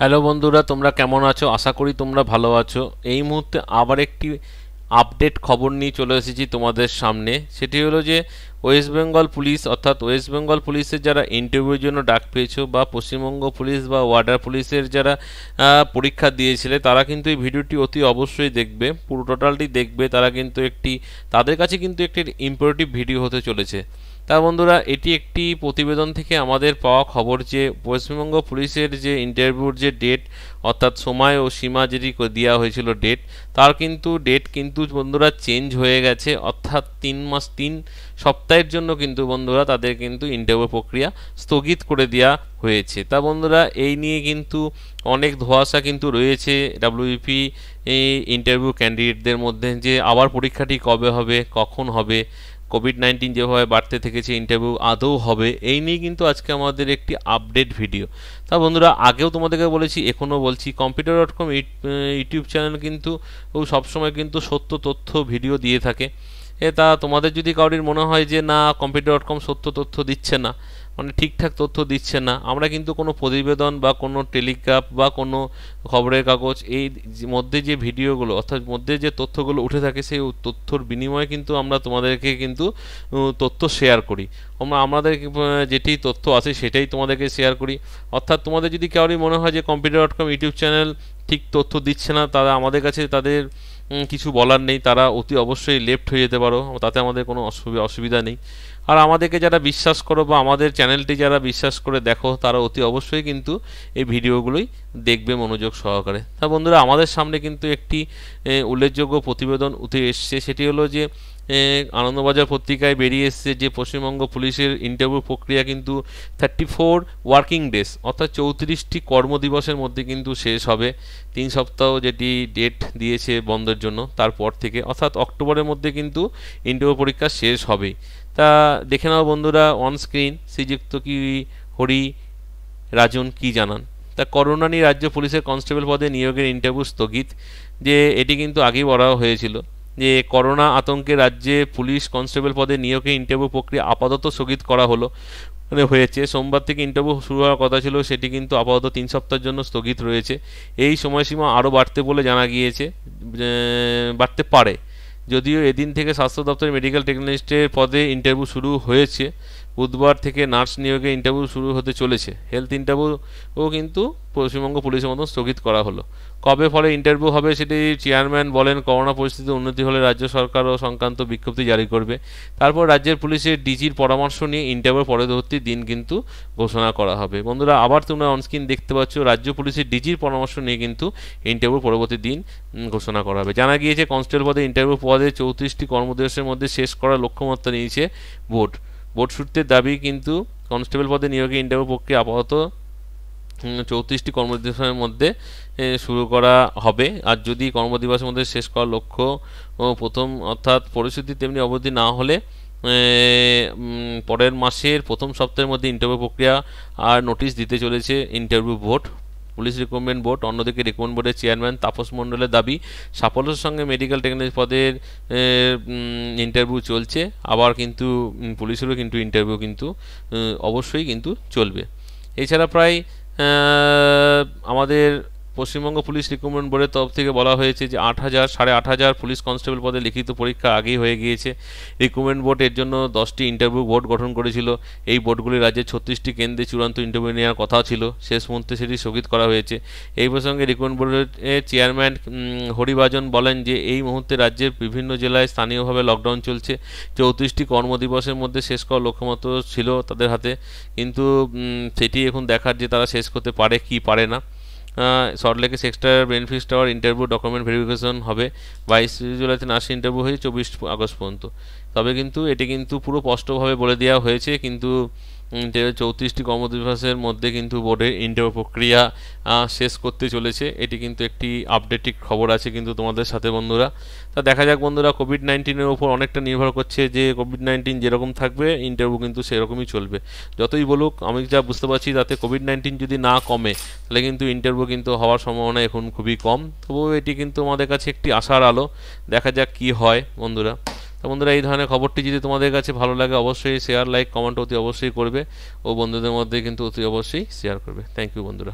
hello বন্ধুরা তোমরা কেমন আছো আশা করি তোমরা ভালো আছো এই মুহূর্তে আবার একটি আপডেট খবর নিয়ে চলে এসেছি তোমাদের সামনে সেটি হলো যে ওয়েস্ট বেঙ্গল পুলিশ অর্থাৎ ওয়েস্ট বেঙ্গল পুলিশের যারা ইন্টারভিউর জন্য ডাক পেয়েছ বা পশ্চিমবঙ্গ পুলিশ বা ওয়ার্ডার পুলিশের যারা পরীক্ষা দিয়েছিলে তারা কিন্তু এই ভিডিওটি অতি অবশ্যই দেখবে পুরো টোটালটি দেখবে তারা কিন্তু একটি তাদের কাছে কিন্তু একটি ইম্পোরটিভ ভিডিও হতে চলেছে তার বন্ধুরা এটি একটি প্রতিবেদন থেকে আমাদের পাওয়া খবর যে পশ্চিমবঙ্গ পুলিশের যে ইন্টারভিউর যে ডেট অর্থাৎ সময় ও সীমা যেটি দেওয়া হয়েছিল ডেট তার কিন্তু ডেট কিন্তু বন্ধুরা চেঞ্জ হয়ে গেছে অর্থাৎ তিন মাস তিন সপ্তাহ সপ্তাহের জন্য কিন্তু বন্ধুরা তাদের কিন্তু ইন্টারভিউ প্রক্রিয়া স্থগিত করে দেওয়া হয়েছে তা বন্ধুরা এই নিয়ে কিন্তু অনেক ধোয়াশা কিন্তু রয়েছে ডাব্লিউপি ইন্টারভিউ ক্যান্ডিডেটদের মধ্যে যে আবার পরীক্ষাটি কবে হবে কখন হবে কোভিড নাইন্টিন যেভাবে বাড়তে থেকেছে ইন্টারভিউ আদৌ হবে এই নিয়ে কিন্তু আজকে আমাদের একটি আপডেট ভিডিও তা বন্ধুরা আগেও তোমাদেরকে বলেছি এখনও বলছি computer dot com YouTube channel কিন্তু সবসময় কিন্তু সত্য তথ্য ভিডিও দিয়ে থাকে এ তা তোমাদের যদি কাউরির মনে হয় যে না কম্পিউটার ডট কম সত্য তথ্য দিচ্ছে না মানে ঠিকঠাক তথ্য দিচ্ছে না আমরা কিন্তু কোনো প্রতিবেদন বা কোনো টেলিগ্রাফ বা কোনো খবরের কাগজ এই মধ্যে যে ভিডিওগুলো অর্থাৎ মধ্যে যে তথ্যগুলো উঠে থাকে সেই তথ্যর বিনিময়ে কিন্তু আমরা তোমাদেরকে কিন্তু তথ্য শেয়ার করি আমরা আমাদের যেটি তথ্য আছে সেটাই তোমাদেরকে শেয়ার করি অর্থাৎ তোমাদের যদি কাউরি মনে হয় যে computer dot com YouTube channel ঠিক তথ্য দিচ্ছে না তারা আমাদের কাছে তাদের কিছু বলার নেই তারা অতি অবশ্যই লেফট হয়ে যেতে পারো তাতে আমাদের কোনো অসুবিধা নেই আর আমাদেরকে যারা বিশ্বাস করো বা আমাদের চ্যানেলটি যারা বিশ্বাস করে দেখো তারা অতি অবশ্যই কিন্তু এই ভিডিওগুলোই দেখবে মনোযোগ সহকারে তা বন্ধুরা আমাদের সামনে কিন্তু একটি উল্লেখযোগ্য প্রতিবেদন উঠে এসছে সেটি হলো যে আনন্দবাজার পত্রিকায় বেরিয়ে এসছে যে পশ্চিমবঙ্গ পুলিশের ইন্টারভিউ প্রক্রিয়া কিন্তু থার্টি ফোর ওয়ার্কিং ডেস অর্থাৎ চৌত্রিশটি কর্মদিবসের মধ্যে কিন্তু শেষ হবে তিন সপ্তাহ যেটি ডেট দিয়েছে বন্ধের জন্য তারপর থেকে অর্থাৎ অক্টোবরের মধ্যে কিন্তু ইন্টারভিউ পরীক্ষা শেষ হবে তা দেখে নাও বন্ধুরা অন স্ক্রিন শ্রীযুক্ত কি হরি রাজন কি জানান তা করোনা নিয়ে রাজ্য পুলিশের কনস্টেবল পদে নিয়োগের ইন্টারভিউ স্থগিত যে এটি কিন্তু আগেই বলা হয়েছিল যে করোনা আতঙ্কে রাজ্যে পুলিশ কনস্টেবল পদে নিয়োগে ইন্টারভিউ প্রক্রিয়া আপাতত স্থগিত করা হলো মানে হয়েছে সোমবার থেকে ইন্টারভিউ শুরু হওয়ার কথা ছিল সেটি কিন্তু আপাতত তিন সপ্তাহের জন্য স্থগিত রয়েছে এই সময়সীমা আরও বাড়তে বলে জানা গিয়েছে বাড়তে পারে যদিও এদিন থেকে স্বাস্থ্য দপ্তরের মেডিকেল টেকনোলজিস্টের পদে ইন্টারভিউ শুরু হয়েছে বুধবার থেকে নার্স নিয়োগে ইন্টারভিউ শুরু হতে চলেছে হেলথ ইন্টারভিউও কিন্তু পশ্চিমবঙ্গ পুলিশের মতন স্থগিত করা হলো কবে ফলে ইন্টারভিউ হবে সেটি চেয়ারম্যান বলেন করোনা পরিস্থিতি উন্নতি হলে রাজ্য সরকারও সংক্রান্ত বিজ্ঞপ্তি জারি করবে তারপর রাজ্যের পুলিশের ডিজির পরামর্শ নিয়ে ইন্টারভিউ পরবর্তী দিন কিন্তু ঘোষণা করা হবে বন্ধুরা আবার তোমরা অনস্ক্রিন দেখতে পাচ্ছ রাজ্য পুলিশের ডিজির পরামর্শ নিয়ে কিন্তু ইন্টারভিউ পরবর্তী দিন ঘোষণা করা হবে জানা গিয়েছে কনস্টেবল পদে ইন্টারভিউ পদে চৌত্রিশটি কর্মদিবসের মধ্যে শেষ করার লক্ষ্যমাত্রা নিয়েছে বোর্ড বোর্ড সূত্রের দাবি কিন্তু কনস্টেবল পদে নিয়োগে ইন্টারভিউ প্রক্রিয়া আপাতত চৌত্রিশটি কর্মদিবসের মধ্যে শুরু করা হবে আর যদি কর্মদিবসের মধ্যে শেষ করার লক্ষ্য প্রথম অর্থাৎ পরিস্থিতি তেমনি অবধি না হলে পরের মাসের প্রথম সপ্তাহের মধ্যে ইন্টারভিউ প্রক্রিয়া আর নোটিশ দিতে চলেছে interview board police recruitment board অন্যদিকে রিক্রুটমেন্ট বোর্ডের চেয়ারম্যান তাপস মণ্ডলের দাবি সাফল্যের সঙ্গে মেডিকেল টেকনোলজি পদের ইন্টারভিউ চলছে আবার কিন্তু পুলিশেরও কিন্তু ইন্টারভিউ কিন্তু অবশ্যই কিন্তু চলবে এছাড়া প্রায় আমাদের পশ্চিমবঙ্গ পুলিশ রিক্রুটমেন্ট বোর্ডের তরফ থেকে বলা হয়েছে যে আট হাজার সাড়ে আট হাজার পুলিশ কনস্টেবল পদে লিখিত পরীক্ষা আগেই হয়ে গিয়েছে রিক্রুটমেন্ট বোর্ড এর জন্য দশটি ইন্টারভিউ বোর্ড গঠন করেছিল এই বোর্ডগুলি রাজ্যের ছত্রিশটি কেন্দ্রে চূড়ান্ত ইন্টারভিউ নেওয়ার কথা ছিল শেষ মুহূর্তে সেটি স্থগিত করা হয়েছে এই প্রসঙ্গে রিক্রুটমেন্ট বোর্ডের চেয়ারম্যান হরিভাজন বলেন যে এই মুহূর্তে রাজ্যের বিভিন্ন জেলায় স্থানীয়ভাবে লকডাউন চলছে চৌত্রিশটি কর্মদিবসের মধ্যে শেষ করার লক্ষ্যমাত্র ছিল তাদের হাতে কিন্তু সেটি এখন দেখার যে তারা শেষ করতে পারে কি পারে না সল্টলেকে সেক্সটার benefit tower interview document verification হবে বাইশ জুলাইতে নার্সিং ইন্টারভিউ হয়ে চব্বিশ আগস্ট পর্যন্ত তবে কিন্তু এটি কিন্তু পুরো স্পষ্টভাবে বলে দেওয়া হয়েছে কিন্তু চৌত্রিশটি কর্মদিবাসের মধ্যে কিন্তু বোর্ডের ইন্টার প্রক্রিয়া শেষ করতে চলেছে এটি কিন্তু একটি আপডেটিক খবর আছে কিন্তু তোমাদের সাথে বন্ধুরা তা দেখা যাক বন্ধুরা কোভিড নাইন্টিনের ওপর অনেকটা নির্ভর করছে যে কোভিড নাইন্টিন যেরকম থাকবে ইন্টারভিউ কিন্তু সেরকমই চলবে যতই বলুক আমি যা বুঝতে পারছি তাতে কোভিড নাইন্টিন যদি না কমে তাহলে কিন্তু ইন্টারভিউ কিন্তু হওয়ার সম্ভাবনা এখন খুবই কম তবুও এটি কিন্তু আমাদের কাছে একটি আশার আলো দেখা যাক কি হয় বন্ধুরা তো বন্ধুরা এই ধরনের খবরটি যদি তোমাদের কাছে ভালো লাগে অবশ্যই শেয়ার লাইক কমেন্ট অতি অবশ্যই করবে ও বন্ধুদের মধ্যে কিন্তু অতি অবশ্যই শেয়ার করবে থ্যাংক ইউ বন্ধুরা